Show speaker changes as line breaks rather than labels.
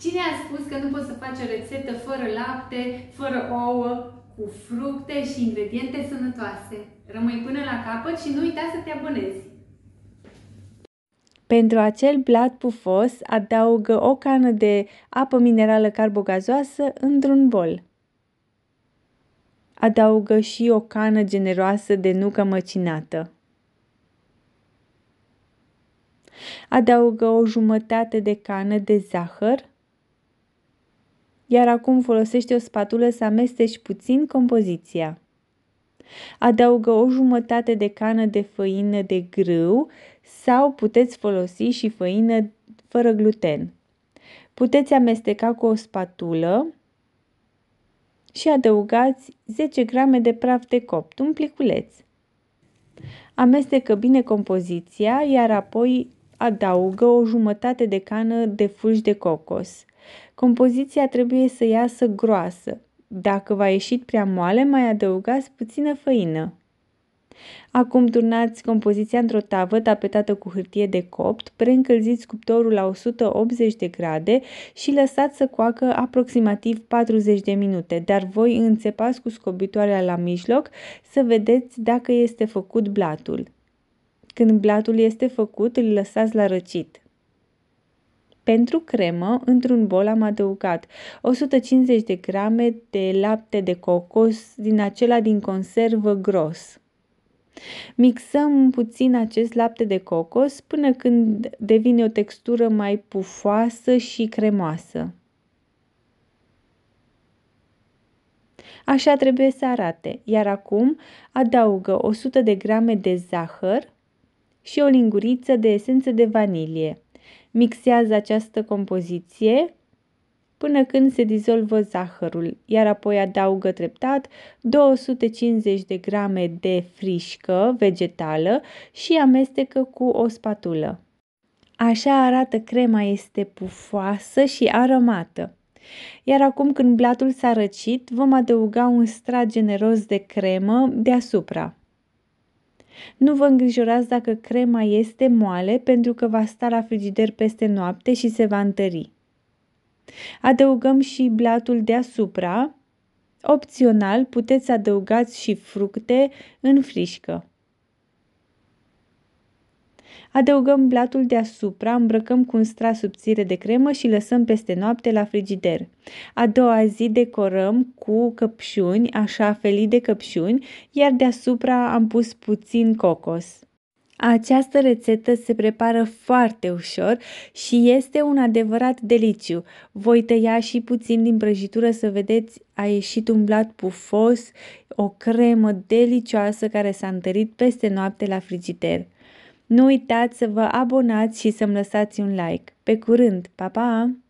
Cine a spus că nu poți să faci o rețetă fără lapte, fără ouă, cu fructe și ingrediente sănătoase? Rămâi până la capăt și nu uita să te abonezi! Pentru acel blat pufos, adaugă o cană de apă minerală carbogazoasă într-un bol. Adaugă și o cană generoasă de nucă măcinată. Adaugă o jumătate de cană de zahăr iar acum folosește o spatulă să amesteci puțin compoziția. Adaugă o jumătate de cană de făină de grâu sau puteți folosi și făină fără gluten. Puteți amesteca cu o spatulă și adăugați 10 grame de praf de copt, un pliculeț. Amestecă bine compoziția, iar apoi adaugă o jumătate de cană de fulgi de cocos. Compoziția trebuie să iasă groasă. Dacă va ieși prea moale, mai adăugați puțină făină. Acum turnați compoziția într-o tavă tapetată cu hârtie de copt, preîncălziți cuptorul la 180 de grade și lăsați să coacă aproximativ 40 de minute, dar voi înțepați cu scobitoarea la mijloc să vedeți dacă este făcut blatul. Când blatul este făcut, îl lăsați la răcit. Pentru cremă, într-un bol am adăugat 150 de grame de lapte de cocos din acela din conservă gros. Mixăm puțin acest lapte de cocos până când devine o textură mai pufoasă și cremoasă. Așa trebuie să arate, iar acum adaugă 100 de grame de zahăr și o linguriță de esență de vanilie. Mixează această compoziție până când se dizolvă zahărul, iar apoi adaugă treptat 250 de grame de frișcă vegetală și amestecă cu o spatulă. Așa arată crema, este pufoasă și aromată. Iar acum când blatul s-a răcit, vom adăuga un strat generos de cremă deasupra. Nu vă îngrijorați dacă crema este moale pentru că va sta la frigider peste noapte și se va întări. Adăugăm și blatul deasupra. Opțional puteți adăugați și fructe în frișcă. Adăugăm blatul deasupra, îmbrăcăm cu un strat subțire de cremă și lăsăm peste noapte la frigider. A doua zi decorăm cu căpșuni, așa felii de căpșuni, iar deasupra am pus puțin cocos. Această rețetă se prepară foarte ușor și este un adevărat deliciu. Voi tăia și puțin din prăjitură să vedeți, a ieșit un blat pufos, o cremă delicioasă care s-a întărit peste noapte la frigider. Nu uitați să vă abonați și să-mi lăsați un like. Pe curând! Pa, pa!